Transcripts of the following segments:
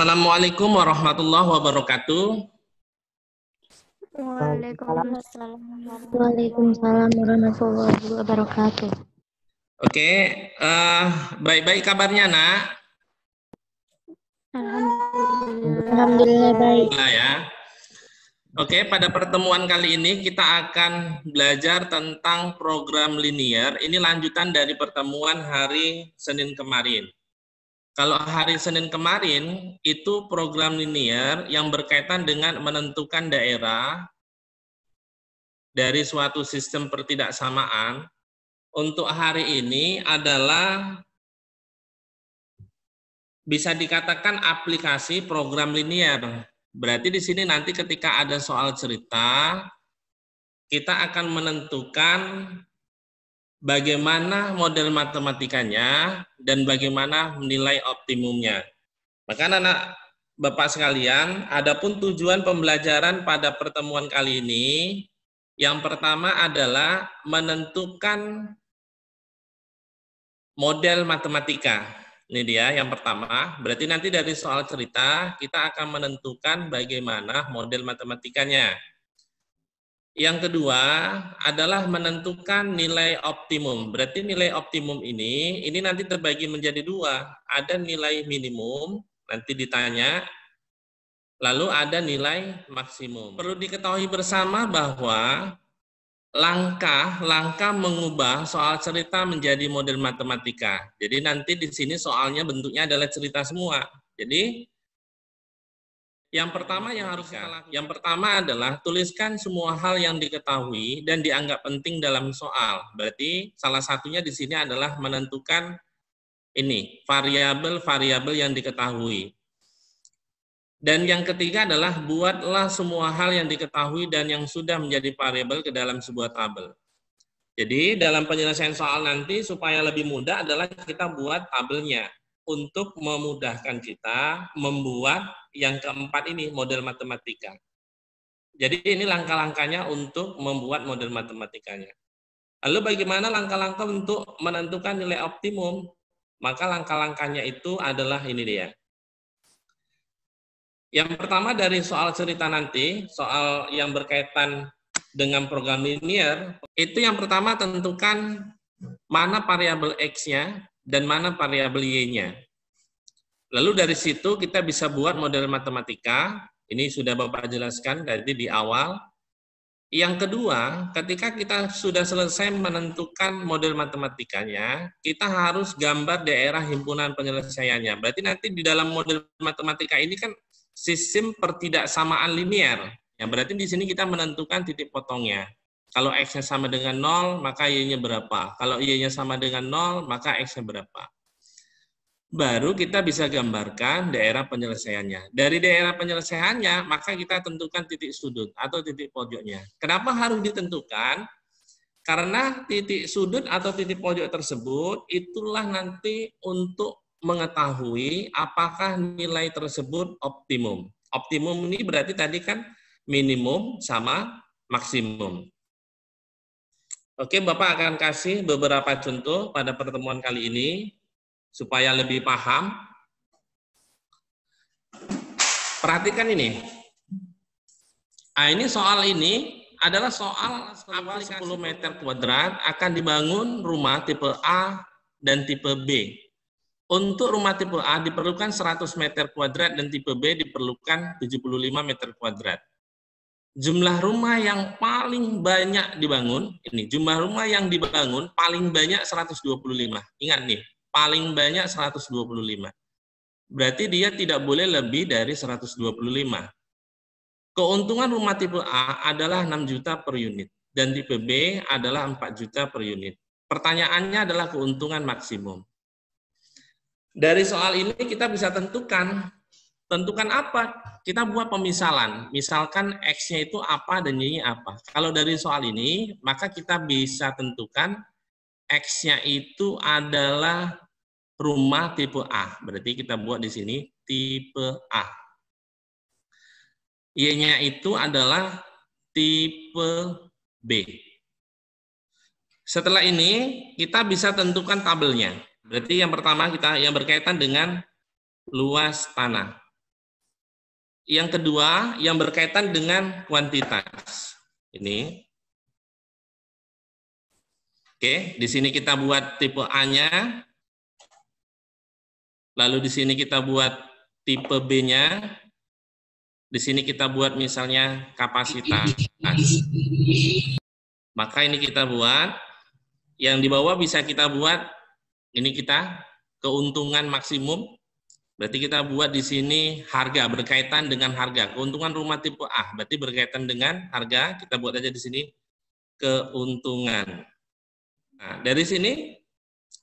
Assalamualaikum warahmatullahi wabarakatuh. Waalaikumsalam, Waalaikumsalam warahmatullahi wabarakatuh. Oke, okay. uh, eh, baik-baik kabarnya nak. Alhamdulillah, Alhamdulillah baik. Nah, ya. Oke, okay, pada pertemuan kali ini kita akan belajar tentang program linear. Ini lanjutan dari pertemuan hari Senin kemarin. Kalau hari Senin kemarin itu program linear yang berkaitan dengan menentukan daerah dari suatu sistem pertidaksamaan. Untuk hari ini adalah bisa dikatakan aplikasi program linear. Berarti di sini nanti ketika ada soal cerita, kita akan menentukan bagaimana model matematikanya dan bagaimana menilai optimumnya. Maka anak Bapak sekalian, adapun tujuan pembelajaran pada pertemuan kali ini yang pertama adalah menentukan model matematika. Ini dia yang pertama. Berarti nanti dari soal cerita kita akan menentukan bagaimana model matematikanya. Yang kedua adalah menentukan nilai optimum. Berarti nilai optimum ini, ini nanti terbagi menjadi dua. Ada nilai minimum, nanti ditanya, lalu ada nilai maksimum. Perlu diketahui bersama bahwa langkah langkah mengubah soal cerita menjadi model matematika. Jadi nanti di sini soalnya bentuknya adalah cerita semua. Jadi yang pertama yang harus kita lakukan, yang pertama adalah tuliskan semua hal yang diketahui dan dianggap penting dalam soal. Berarti salah satunya di sini adalah menentukan ini variabel-variabel yang diketahui. Dan yang ketiga adalah buatlah semua hal yang diketahui dan yang sudah menjadi variabel ke dalam sebuah tabel. Jadi dalam penyelesaian soal nanti supaya lebih mudah adalah kita buat tabelnya untuk memudahkan kita membuat yang keempat ini model matematika. Jadi ini langkah-langkahnya untuk membuat model matematikanya. Lalu bagaimana langkah-langkah untuk menentukan nilai optimum? Maka langkah-langkahnya itu adalah ini dia. Yang pertama dari soal cerita nanti, soal yang berkaitan dengan program linear, itu yang pertama tentukan mana variabel X-nya, dan mana variabel y-nya. Lalu dari situ kita bisa buat model matematika. Ini sudah Bapak jelaskan tadi di awal. Yang kedua, ketika kita sudah selesai menentukan model matematikanya, kita harus gambar daerah himpunan penyelesaiannya. Berarti nanti di dalam model matematika ini kan sistem pertidaksamaan linier. Yang berarti di sini kita menentukan titik potongnya. Kalau X-nya sama dengan 0, maka Y-nya berapa? Kalau Y-nya sama dengan 0, maka X-nya berapa? Baru kita bisa gambarkan daerah penyelesaiannya. Dari daerah penyelesaiannya, maka kita tentukan titik sudut atau titik pojoknya. Kenapa harus ditentukan? Karena titik sudut atau titik pojok tersebut, itulah nanti untuk mengetahui apakah nilai tersebut optimum. Optimum ini berarti tadi kan minimum sama maksimum. Oke, Bapak akan kasih beberapa contoh pada pertemuan kali ini supaya lebih paham. Perhatikan ini. Nah, ini soal ini adalah soal seluas 10 meter kuadrat akan dibangun rumah tipe A dan tipe B. Untuk rumah tipe A diperlukan 100 meter kuadrat dan tipe B diperlukan 75 meter kuadrat jumlah rumah yang paling banyak dibangun, ini jumlah rumah yang dibangun paling banyak 125. Ingat nih, paling banyak 125. Berarti dia tidak boleh lebih dari 125. Keuntungan rumah tipe A adalah 6 juta per unit dan tipe B adalah 4 juta per unit. Pertanyaannya adalah keuntungan maksimum. Dari soal ini kita bisa tentukan tentukan apa? Kita buat pemisalan. Misalkan X-nya itu apa dan Y-nya apa. Kalau dari soal ini, maka kita bisa tentukan X-nya itu adalah rumah tipe A. Berarti kita buat di sini tipe A. Y-nya itu adalah tipe B. Setelah ini, kita bisa tentukan tabelnya. Berarti yang pertama kita yang berkaitan dengan luas tanah. Yang kedua, yang berkaitan dengan kuantitas. Ini. Oke, di sini kita buat tipe A-nya. Lalu di sini kita buat tipe B-nya. Di sini kita buat misalnya kapasitas. Maka ini kita buat. Yang di bawah bisa kita buat, ini kita keuntungan maksimum Berarti kita buat di sini harga berkaitan dengan harga. Keuntungan rumah tipe A berarti berkaitan dengan harga. Kita buat aja di sini keuntungan. Nah, dari sini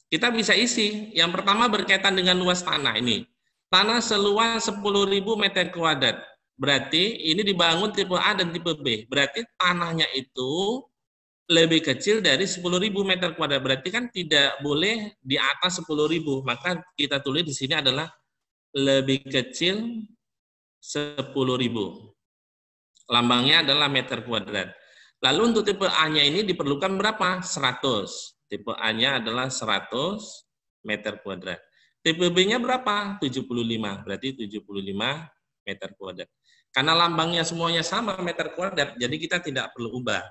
kita bisa isi. Yang pertama berkaitan dengan luas tanah ini. Tanah seluas 10.000 meter kuadrat. Berarti ini dibangun tipe A dan tipe B. Berarti tanahnya itu lebih kecil dari 10.000 meter kuadrat. Berarti kan tidak boleh di atas 10.000. Maka kita tulis di sini adalah lebih kecil 10.000. Lambangnya adalah meter kuadrat. Lalu untuk tipe A-nya ini diperlukan berapa? 100. Tipe A-nya adalah 100 meter kuadrat. Tipe B-nya berapa? 75. Berarti 75 meter kuadrat. Karena lambangnya semuanya sama meter kuadrat, jadi kita tidak perlu ubah.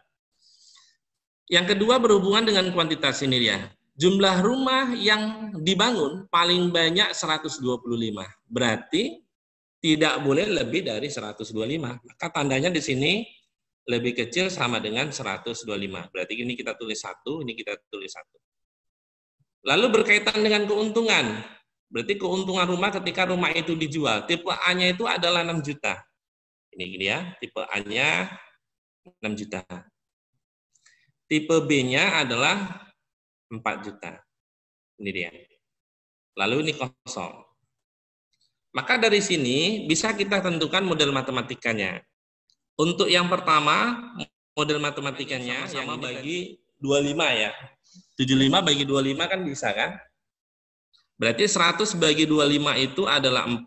Yang kedua berhubungan dengan kuantitas ini ya jumlah rumah yang dibangun paling banyak 125. Berarti tidak boleh lebih dari 125. Maka tandanya di sini lebih kecil sama dengan 125. Berarti ini kita tulis satu, ini kita tulis satu. Lalu berkaitan dengan keuntungan. Berarti keuntungan rumah ketika rumah itu dijual. Tipe A-nya itu adalah 6 juta. Ini gini ya, tipe A-nya 6 juta. Tipe B-nya adalah 4 juta. Ini dia. Lalu ini kosong. Maka dari sini bisa kita tentukan model matematikanya. Untuk yang pertama, model matematikanya sama, -sama yang ya. bagi 25 ya. 75 bagi 25 kan bisa kan? Berarti 100 bagi 25 itu adalah 4.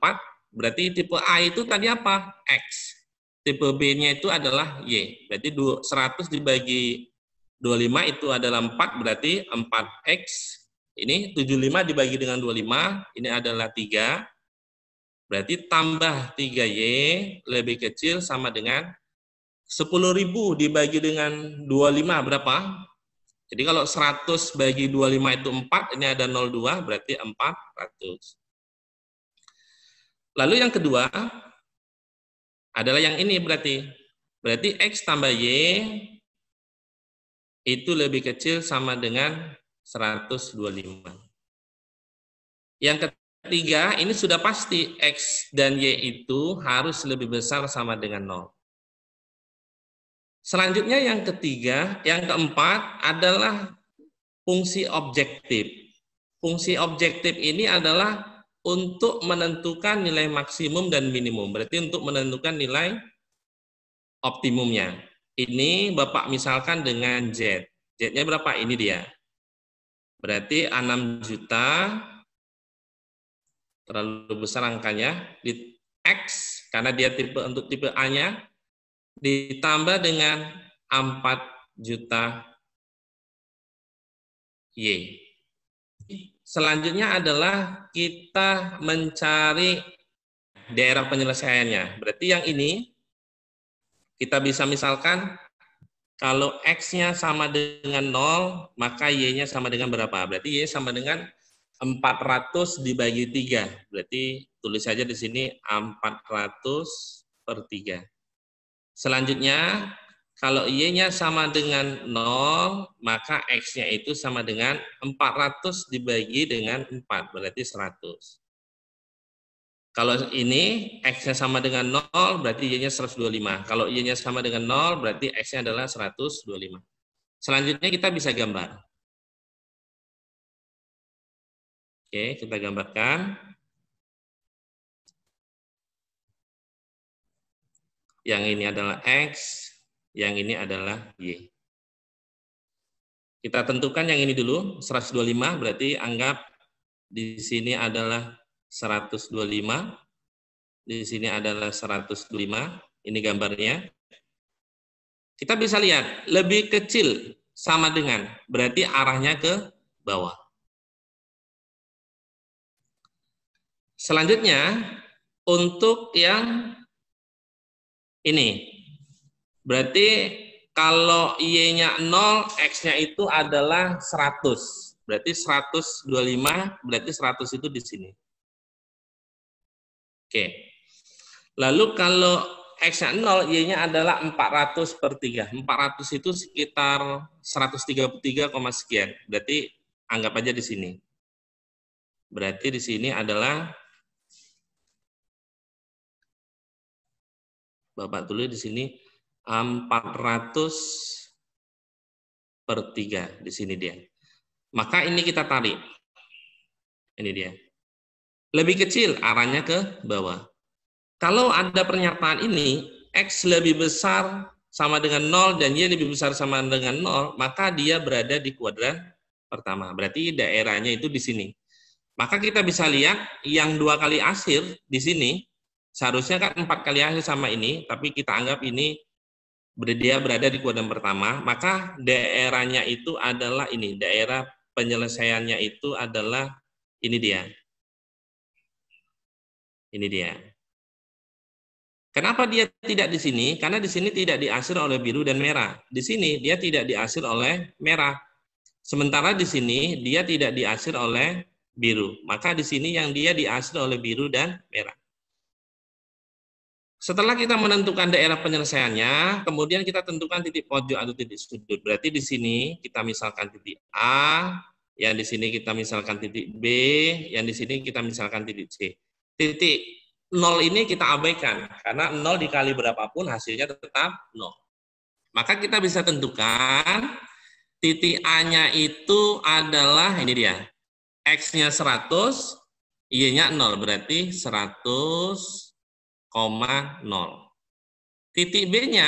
Berarti tipe A itu tadi apa? X. Tipe B-nya itu adalah Y. Berarti 100 dibagi 25 itu adalah 4 berarti 4x ini 75 dibagi dengan 25 ini adalah 3 berarti tambah 3y lebih kecil sama dengan 10.000 dibagi dengan 25 berapa? Jadi kalau 100 bagi 25 itu 4 ini ada 02 berarti 400. Lalu yang kedua adalah yang ini berarti berarti x tambah y itu lebih kecil sama dengan 125. Yang ketiga, ini sudah pasti X dan Y itu harus lebih besar sama dengan 0. Selanjutnya yang ketiga, yang keempat adalah fungsi objektif. Fungsi objektif ini adalah untuk menentukan nilai maksimum dan minimum. Berarti untuk menentukan nilai optimumnya. Ini Bapak misalkan dengan Z. Z-nya berapa? Ini dia. Berarti 6 juta terlalu besar angkanya di X karena dia tipe untuk tipe A-nya ditambah dengan 4 juta Y. Selanjutnya adalah kita mencari daerah penyelesaiannya. Berarti yang ini kita bisa misalkan kalau X-nya sama dengan 0, maka Y-nya sama dengan berapa? Berarti Y sama dengan 400 dibagi 3. Berarti tulis saja di sini 400 per 3. Selanjutnya, kalau Y-nya sama dengan 0, maka X-nya itu sama dengan 400 dibagi dengan 4, berarti 100. Kalau ini X-nya sama dengan 0, berarti Y-nya 125. Kalau Y-nya sama dengan 0, berarti X-nya adalah 125. Selanjutnya kita bisa gambar. Oke, kita gambarkan. Yang ini adalah X, yang ini adalah Y. Kita tentukan yang ini dulu, 125 berarti anggap di sini adalah 125. Di sini adalah 125. Ini gambarnya. Kita bisa lihat, lebih kecil sama dengan. Berarti arahnya ke bawah. Selanjutnya, untuk yang ini. Berarti kalau Y-nya 0, X-nya itu adalah 100. Berarti 125, berarti 100 itu di sini. Oke. Lalu kalau x 0, Y-nya adalah 400 per 3. 400 itu sekitar 133, sekian. Berarti anggap aja di sini. Berarti di sini adalah Bapak tulis di sini 400 per 3 di sini dia. Maka ini kita tarik. Ini dia lebih kecil arahnya ke bawah. Kalau ada pernyataan ini, X lebih besar sama dengan 0 dan Y lebih besar sama dengan 0, maka dia berada di kuadran pertama. Berarti daerahnya itu di sini. Maka kita bisa lihat yang dua kali asir di sini, seharusnya kan empat kali asir sama ini, tapi kita anggap ini dia berada di kuadran pertama, maka daerahnya itu adalah ini, daerah penyelesaiannya itu adalah ini dia, ini dia. Kenapa dia tidak di sini? Karena di sini tidak diasir oleh biru dan merah. Di sini dia tidak diasir oleh merah. Sementara di sini dia tidak diasir oleh biru. Maka di sini yang dia diasir oleh biru dan merah. Setelah kita menentukan daerah penyelesaiannya, kemudian kita tentukan titik pojok atau titik sudut. Berarti di sini kita misalkan titik A, yang di sini kita misalkan titik B, yang di sini kita misalkan titik C titik nol ini kita abaikan karena nol dikali berapapun hasilnya tetap nol. Maka kita bisa tentukan titik A-nya itu adalah ini dia. X-nya 100, Y-nya 0 berarti 100,0. Titik B-nya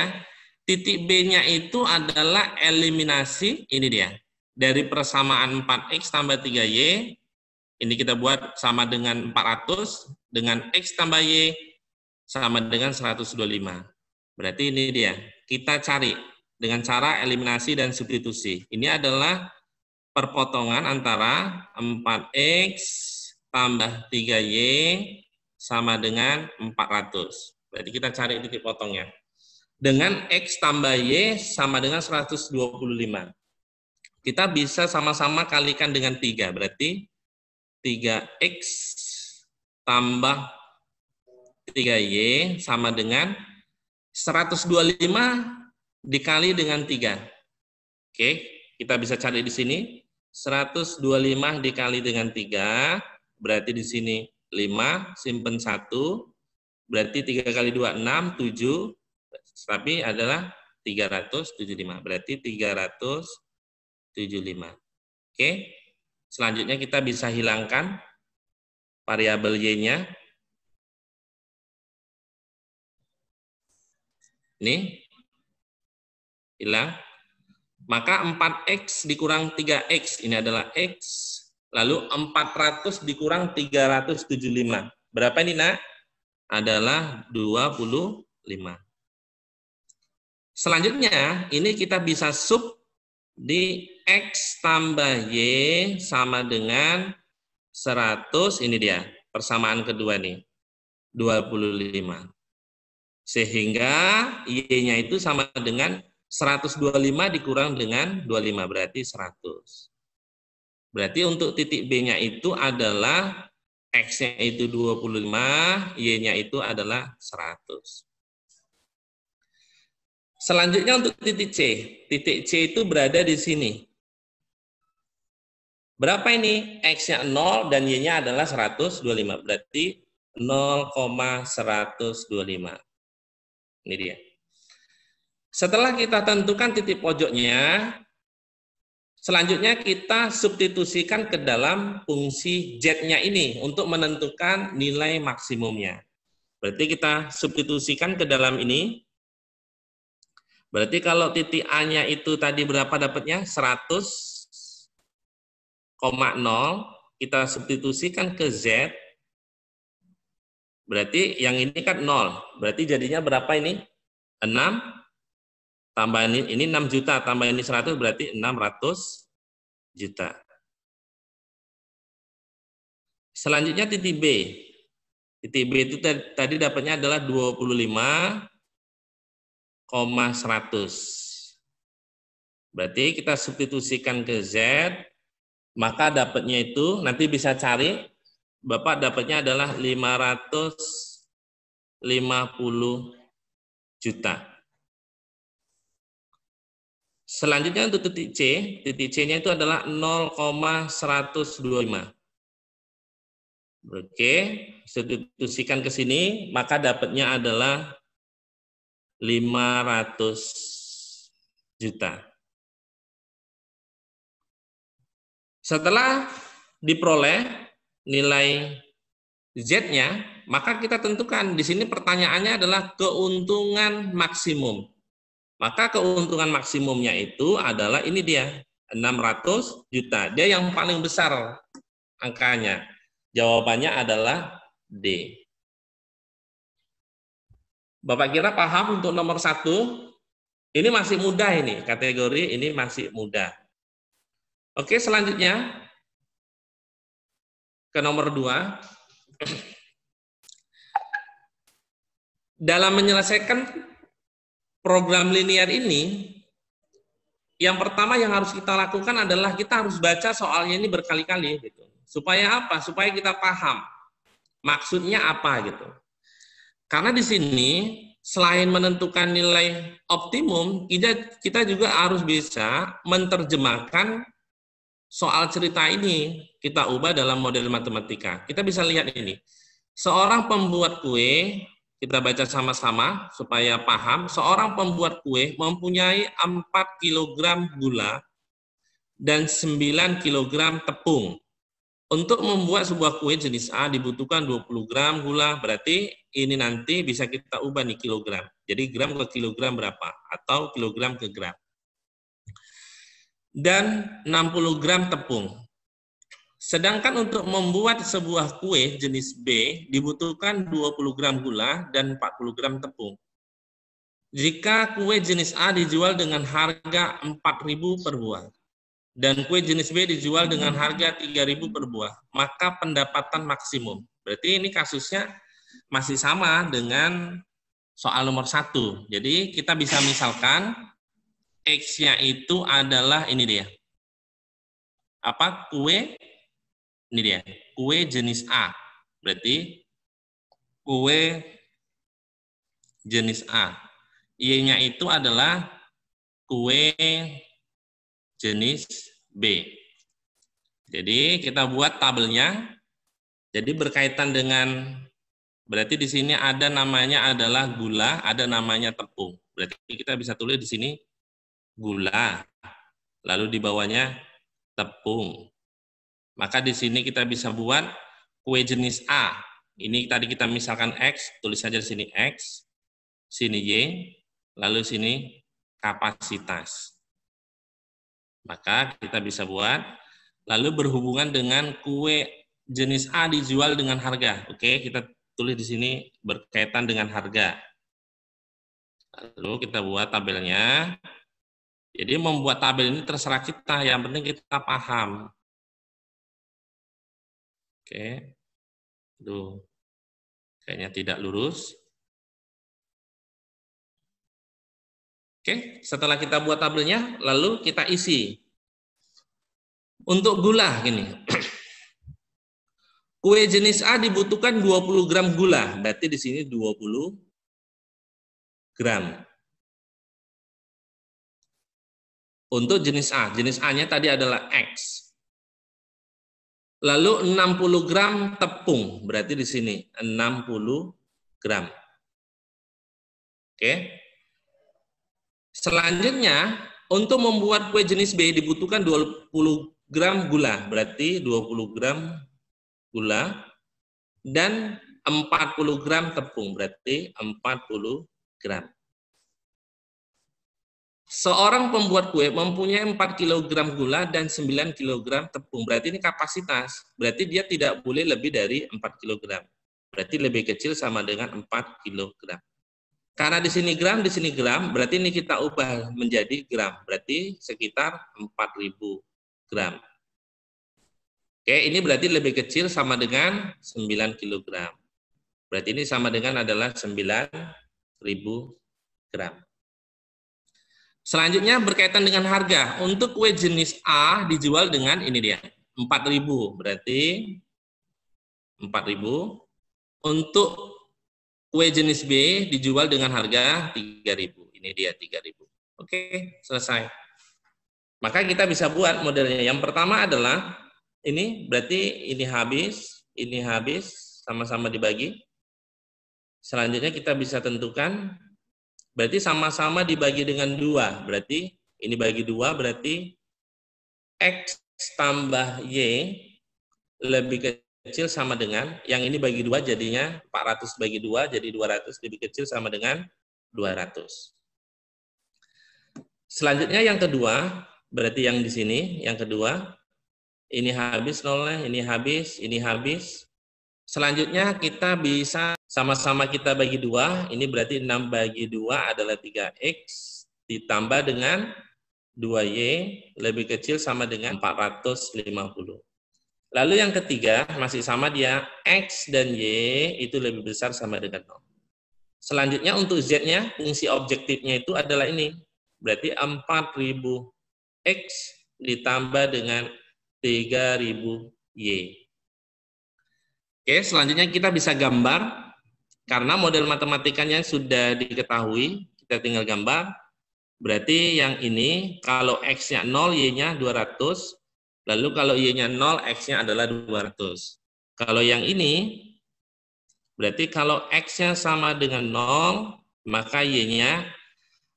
titik B-nya itu adalah eliminasi ini dia. Dari persamaan 4X tambah 3Y ini kita buat sama dengan 400 dengan X tambah Y sama dengan 125. Berarti ini dia, kita cari dengan cara eliminasi dan substitusi. Ini adalah perpotongan antara 4X tambah 3Y sama dengan 400. Berarti kita cari titik potongnya. Dengan X tambah Y sama dengan 125. Kita bisa sama-sama kalikan dengan 3. Berarti 3X tambah 3Y sama dengan 125 dikali dengan 3. Oke, kita bisa cari di sini. 125 dikali dengan 3, berarti di sini 5, simpen 1, berarti 3 kali 2, 6, 7, tapi adalah 375. Berarti 375. Oke, selanjutnya kita bisa hilangkan variabel y-nya. Ini hilang. Maka 4x dikurang 3x ini adalah x lalu 400 dikurang 375. Berapa ini, Nak? Adalah 25. Selanjutnya, ini kita bisa sub di X tambah Y sama dengan 100 ini dia persamaan kedua nih 25 sehingga y-nya itu sama dengan 125 dikurang dengan 25 berarti 100 berarti untuk titik B-nya itu adalah X-nya itu 25 Y-nya itu adalah 100 Selanjutnya untuk titik C. Titik C itu berada di sini. Berapa ini? X-nya 0 dan Y-nya adalah 125. Berarti 0,125. Ini dia. Setelah kita tentukan titik pojoknya, selanjutnya kita substitusikan ke dalam fungsi Z-nya ini untuk menentukan nilai maksimumnya. Berarti kita substitusikan ke dalam ini. Berarti kalau titik A-nya itu tadi berapa dapatnya? 100 kita substitusikan ke Z, berarti yang ini kan 0. Berarti jadinya berapa ini? 6 tambah ini, ini 6 juta, tambah ini 100 berarti 600 juta. Selanjutnya titik B. Titik B itu tadi dapatnya adalah 25 100. Berarti kita substitusikan ke Z, maka dapatnya itu nanti bisa cari Bapak dapatnya adalah 550 juta. Selanjutnya untuk titik C, titik C-nya itu adalah 0,125. Oke, substitusikan ke sini, maka dapatnya adalah 500 juta. Setelah diperoleh nilai Z-nya, maka kita tentukan di sini pertanyaannya adalah keuntungan maksimum. Maka keuntungan maksimumnya itu adalah ini dia, 600 juta. Dia yang paling besar angkanya. Jawabannya adalah D. Bapak kira paham untuk nomor satu? Ini masih mudah ini, kategori ini masih mudah. Oke, selanjutnya ke nomor dua. Dalam menyelesaikan program linear ini, yang pertama yang harus kita lakukan adalah kita harus baca soalnya ini berkali-kali gitu. Supaya apa? Supaya kita paham maksudnya apa gitu. Karena di sini selain menentukan nilai optimum, kita juga harus bisa menerjemahkan soal cerita ini kita ubah dalam model matematika. Kita bisa lihat ini. Seorang pembuat kue, kita baca sama-sama supaya paham, seorang pembuat kue mempunyai 4 kg gula dan 9 kg tepung. Untuk membuat sebuah kue jenis A dibutuhkan 20 gram gula, berarti ini nanti bisa kita ubah nih kilogram. Jadi gram ke kilogram berapa? Atau kilogram ke gram dan 60 gram tepung. Sedangkan untuk membuat sebuah kue jenis B dibutuhkan 20 gram gula dan 40 gram tepung. Jika kue jenis A dijual dengan harga 4.000 per buah dan kue jenis B dijual dengan harga 3.000 per buah, maka pendapatan maksimum. Berarti ini kasusnya masih sama dengan soal nomor satu. Jadi kita bisa misalkan X-nya itu adalah ini dia. Apa? Kue ini dia. Kue jenis A. Berarti kue jenis A. Y-nya itu adalah kue jenis B. Jadi kita buat tabelnya. Jadi berkaitan dengan berarti di sini ada namanya adalah gula, ada namanya tepung. Berarti kita bisa tulis di sini gula, lalu di bawahnya tepung. Maka di sini kita bisa buat kue jenis A. Ini tadi kita misalkan X, tulis saja di sini X, sini Y, lalu sini kapasitas. Maka kita bisa buat, lalu berhubungan dengan kue jenis A dijual dengan harga. Oke, kita tulis di sini berkaitan dengan harga. Lalu kita buat tabelnya. Jadi membuat tabel ini terserah kita, yang penting kita paham. Oke. Tuh. Kayaknya tidak lurus. Oke, setelah kita buat tabelnya, lalu kita isi. Untuk gula gini. Kue jenis A dibutuhkan 20 gram gula, berarti di sini 20 gram. untuk jenis A. Jenis A-nya tadi adalah X. Lalu 60 gram tepung, berarti di sini 60 gram. Oke. Selanjutnya, untuk membuat kue jenis B dibutuhkan 20 gram gula, berarti 20 gram gula dan 40 gram tepung, berarti 40 gram. Seorang pembuat kue mempunyai 4 kg gula dan 9 kg tepung. Berarti ini kapasitas. Berarti dia tidak boleh lebih dari 4 kg. Berarti lebih kecil sama dengan 4 kg. Karena di sini gram, di sini gram, berarti ini kita ubah menjadi gram. Berarti sekitar 4000 gram. Oke, ini berarti lebih kecil sama dengan 9 kg. Berarti ini sama dengan adalah 9000 gram. Selanjutnya berkaitan dengan harga. Untuk kue jenis A dijual dengan ini dia, 4000 berarti 4000. Untuk kue jenis B dijual dengan harga 3000. Ini dia 3000. Oke, selesai. Maka kita bisa buat modelnya. Yang pertama adalah ini berarti ini habis, ini habis, sama-sama dibagi. Selanjutnya kita bisa tentukan Berarti sama-sama dibagi dengan dua. Berarti ini bagi dua berarti X tambah Y lebih kecil sama dengan, yang ini bagi dua jadinya 400 bagi dua jadi 200 lebih kecil sama dengan 200. Selanjutnya yang kedua, berarti yang di sini, yang kedua, ini habis nolnya, ini habis, ini habis. Selanjutnya kita bisa sama-sama kita bagi dua, ini berarti 6 bagi 2 adalah 3X ditambah dengan 2Y lebih kecil sama dengan 450. Lalu yang ketiga, masih sama dia, X dan Y itu lebih besar sama dengan 0. Selanjutnya untuk Z-nya, fungsi objektifnya itu adalah ini. Berarti 4000 X ditambah dengan 3000 Y. Oke, selanjutnya kita bisa gambar karena model matematikanya sudah diketahui, kita tinggal gambar. Berarti yang ini kalau X-nya 0, Y-nya 200. Lalu kalau Y-nya 0, X-nya adalah 200. Kalau yang ini, berarti kalau X-nya sama dengan 0, maka Y-nya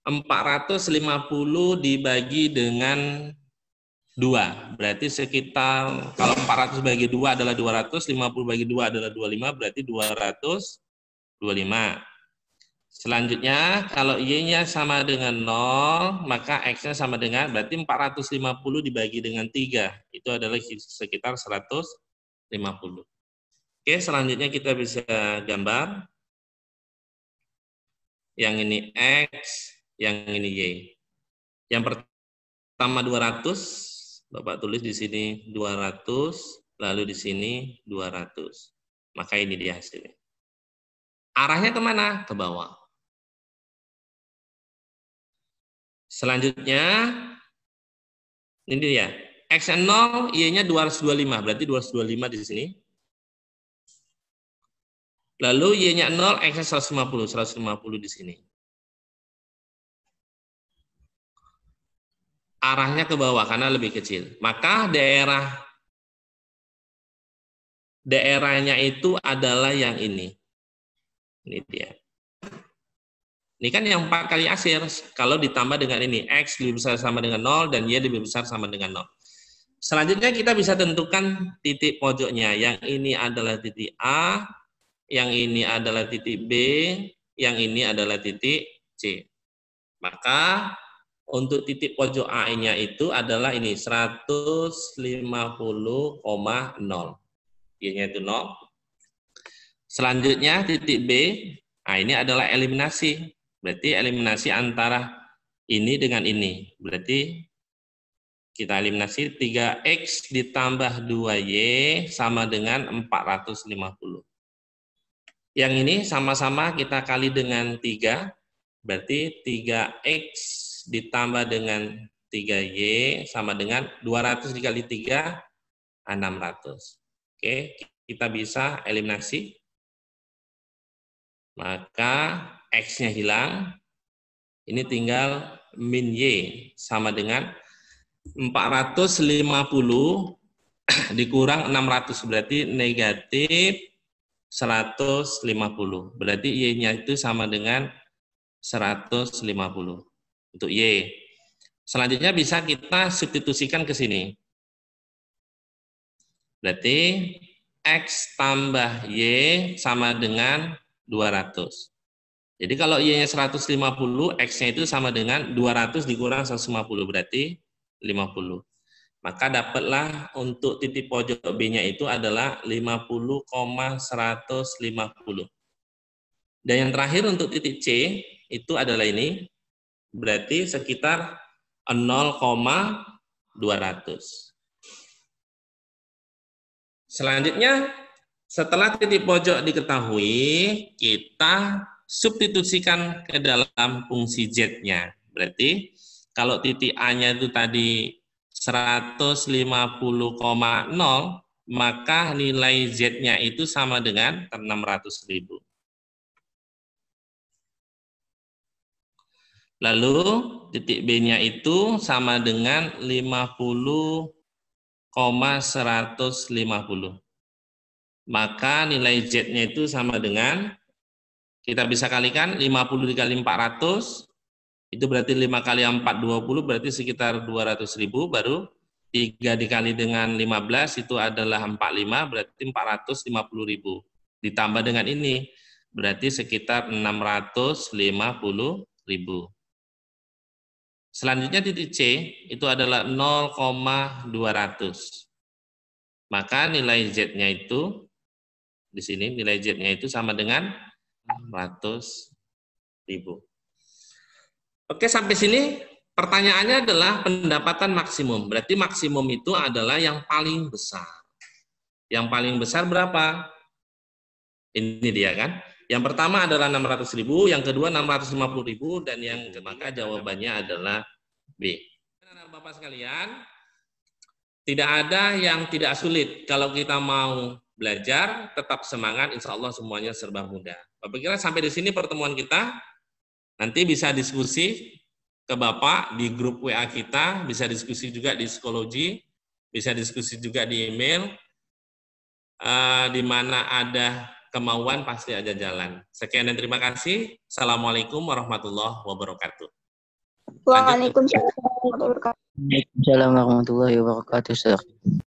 450 dibagi dengan 2. Berarti sekitar, kalau 400 bagi 2 adalah 200, 50 bagi 2 adalah 25, berarti 200. 25. Selanjutnya, kalau Y-nya sama dengan 0, maka X-nya sama dengan, berarti 450 dibagi dengan 3. Itu adalah sekitar 150. Oke, selanjutnya kita bisa gambar. Yang ini X, yang ini Y. Yang pertama 200, Bapak tulis di sini 200, lalu di sini 200. Maka ini dia hasilnya. Arahnya kemana? Ke bawah. Selanjutnya, ini dia. X 0, Y-nya 225. Berarti 225 di sini. Lalu Y-nya 0, X-nya 150. 150 di sini. Arahnya ke bawah karena lebih kecil. Maka daerah daerahnya itu adalah yang ini. Ini dia. Ini kan yang 4 kali asir. Kalau ditambah dengan ini, X lebih besar sama dengan 0 dan Y lebih besar sama dengan 0. Selanjutnya kita bisa tentukan titik pojoknya. Yang ini adalah titik A, yang ini adalah titik B, yang ini adalah titik C. Maka untuk titik pojok A-nya itu adalah ini 150,0. Y-nya itu 0, Selanjutnya titik B, nah ini adalah eliminasi. Berarti eliminasi antara ini dengan ini. Berarti kita eliminasi 3X ditambah 2Y sama dengan 450. Yang ini sama-sama kita kali dengan 3, berarti 3X ditambah dengan 3Y sama dengan 200 dikali 3, 600. Oke, kita bisa eliminasi maka X-nya hilang. Ini tinggal min Y sama dengan 450 dikurang 600 berarti negatif 150. Berarti Y-nya itu sama dengan 150 untuk Y. Selanjutnya bisa kita substitusikan ke sini. Berarti X tambah Y sama dengan 200. Jadi kalau Y-nya 150, X-nya itu sama dengan 200 dikurang 150, berarti 50. Maka dapatlah untuk titik pojok B-nya itu adalah 50,150. Dan yang terakhir untuk titik C itu adalah ini, berarti sekitar 0,200. Selanjutnya, setelah titik pojok diketahui, kita substitusikan ke dalam fungsi Z-nya. Berarti kalau titik A-nya itu tadi 150,0, maka nilai Z-nya itu sama dengan 600.000. Lalu titik B-nya itu sama dengan 50,150 maka nilai Z-nya itu sama dengan kita bisa kalikan 50 dikali 400 itu berarti 5 kali 4 20 berarti sekitar 200 ribu baru 3 dikali dengan 15 itu adalah 45 berarti 450 ribu ditambah dengan ini berarti sekitar 650 ribu Selanjutnya titik C itu adalah 0,200. Maka nilai Z-nya itu di sini nilai Z-nya itu sama dengan 100 ribu. Oke, sampai sini pertanyaannya adalah pendapatan maksimum. Berarti maksimum itu adalah yang paling besar. Yang paling besar berapa? Ini dia kan. Yang pertama adalah 600 ribu, yang kedua 650 ribu, dan yang maka jawabannya adalah B. Bapak sekalian, tidak ada yang tidak sulit kalau kita mau belajar, tetap semangat, insya Allah semuanya serba mudah. Bapak kira sampai di sini pertemuan kita, nanti bisa diskusi ke Bapak di grup WA kita, bisa diskusi juga di psikologi, bisa diskusi juga di email, eh, di mana ada kemauan pasti ada jalan. Sekian dan terima kasih. Assalamualaikum warahmatullahi wabarakatuh. Waalaikumsalam warahmatullahi wabarakatuh. Waalaikumsalam warahmatullahi wabarakatuh.